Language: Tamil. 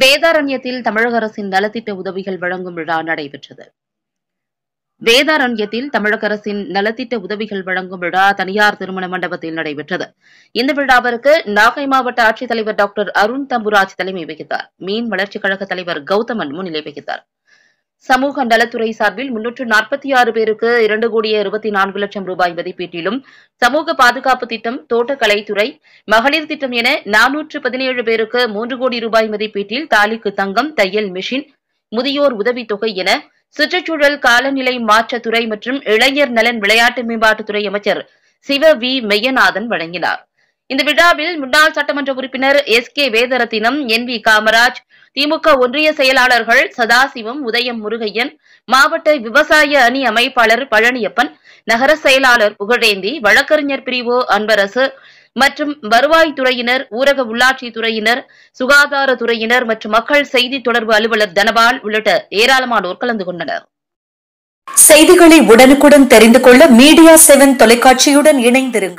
வேதாரண்யத்தில் தமிழக அரசின் நலத்திட்ட உதவிகள் வழங்கும் விழா நடைபெற்றது வேதாரண்யத்தில் தமிழக அரசின் நலத்திட்ட உதவிகள் வழங்கும் விழா தனியார் திருமண மண்டபத்தில் நடைபெற்றது இந்த விழாவிற்கு நாகை மாவட்ட ஆட்சித்தலைவர் டாக்டர் அருண் தம்புராஜ் தலைமை வகித்தார் மீன் வளர்ச்சிக் கழக தலைவர் கௌதமன் முன்னிலை வகித்தார் சமூக நலத்துறை சார்பில் முன்னூற்று நாற்பத்தி ஆறு பேருக்கு இரண்டு கோடியே இருபத்தி நான்கு லட்சம் ரூபாய் மதிப்பீட்டிலும் சமூக பாதுகாப்பு திட்டம் தோட்டக்கலைத்துறை மகளிர் திட்டம் என நானூற்று பதினேழு பேருக்கு மூன்று கோடி ரூபாய் மதிப்பீட்டில் தாலிக்கு தங்கம் தையல் மிஷின் முதியோர் உதவித்தொகை என சுற்றுச்சூழல் காலநிலை மாற்றத்துறை மற்றும் இளைஞர் நலன் விளையாட்டு மேம்பாட்டுத்துறை அமைச்சர் சிவ வி மெய்யநாதன் வழங்கினார் இந்த விழாவில் முன்னாள் சட்டமன்ற உறுப்பினர் S K Vedharathinam N V Kamaraj DMK ஒன்றிய செயலாளர்கள் சதாசிவம் உதயம் முருகையன் மாவட்ட விவசாய அணி அமைப்பாளர் பழனியப்பன் நகர செயலாளர் புகழேந்தி வழக்கறிஞர் பிரிவு அன்பரசு மற்றும் வருவாய்த்துறையினர் ஊரக உள்ளாட்சித்துறையினர் சுகாதாரத்துறையினர் மற்றும் மக்கள் செய்தி தொடர்பு அலுவலர் தனபால் உள்ளிட்ட ஏராளமானோர் கலந்து கொண்டனர் செய்திகளை உடனுக்குடன் தெரிந்து கொள்ள மீடியா செவன் தொலைக்காட்சியுடன் இணைந்திருங்கள்